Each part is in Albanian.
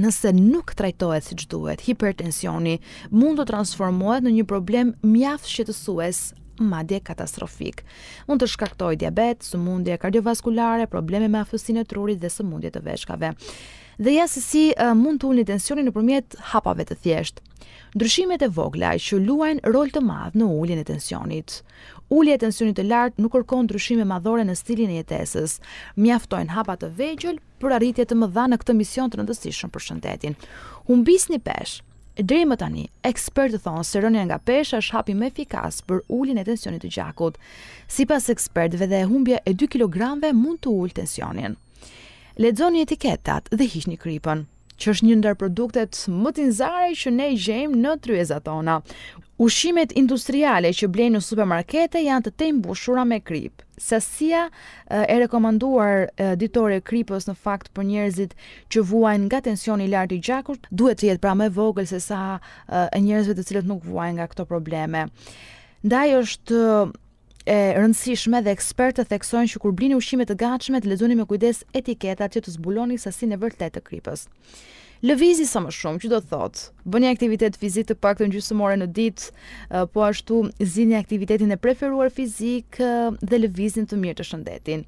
nëse nuk trajtohet si që duhet, hipertensioni mund të transformohet në një problem mjaft shqetësues madje katastrofik. Mund të shkaktoj diabet, sëmundje kardiovaskulare, probleme me aftësine e trurit dhe sëmundje të veshkave dhe ja se si uh, mund të ulni tensionin në përmjet hapave të thjesht. Ndryshimet e vogla që luajnë rol të madh në uljen e tensionit. Ulja e tensionit të lartë nuk kërkon ndryshime madhore në stilin e jetesës. Mjaftojnë hapa të vegjël për arritje të mëdha në këtë mision të rëndësishëm për shëndetin. Humbisni peshë. Deri më tani, ekspertë thonë se rënja nga pesha është hapi më efikas për uljen e tensionit të gjakut. Sipas ekspertëve, dhe humbja e 2 kg mund të ulë tensionin lexoni etiketat dhe hiqni kripën, që është një ndër produktet më tinzare që ne gjejmë në tryezat tona. Ushimet industriale që blejnë në supermarkete janë të tej mbushura me kripë. Sasia e rekomanduar ditore kripës në fakt për njerëzit që vuajnë nga tensioni i lartë i gjakut duhet të jetë pra më vogël se sa e njerëzve të cilët nuk vuajnë nga këto probleme. Ndaj është e rëndësishme dhe ekspertët theksojnë që kur blini ushqime të gatshme të lexoni me kujdes etiketat që të zbuloni sasinë e vërtetë të kripës lëvizi sa më shumë, që do të thotë, bëni aktivitet fizik të pak të njësëmore në ditë, eh, po ashtu zini aktivitetin e preferuar fizik eh, dhe lëvizin të mirë të shëndetin.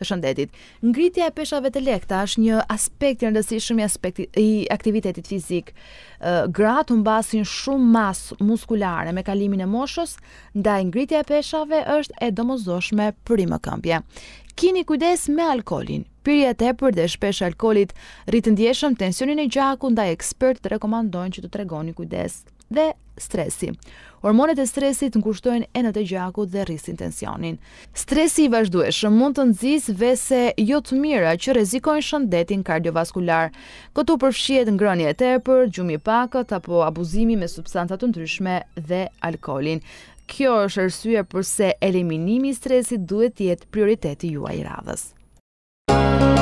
Të shëndetit. Ngritja e peshave të lekta është një aspekt i rëndësishëm i aktivitetit fizik. Eh, gratë humbasin shumë mas muskulare me kalimin e moshës, ndaj ngritja e peshave është e domozoshme për i më këmpje. Kini kujdes me alkolin. Pyrja të epër dhe shpesh alkolit rritë ndjeshëm tensionin e gjaku nda ekspert të rekomandojnë që të tregoni kujdes dhe stresi. Hormonet e stresit ngushtojnë enët e gjakut dhe rrisin tensionin. Stresi i vazhdueshëm mund të nëzis vese jo të mira që rrezikojnë shëndetin kardiovaskular. Këtu përfshihet ngrënia e për gjumi i pakët apo abuzimi me substanca të ndryshme dhe alkolin. Kjo është arsye pse eliminimi i stresit duhet të jetë prioriteti juaj i radhës.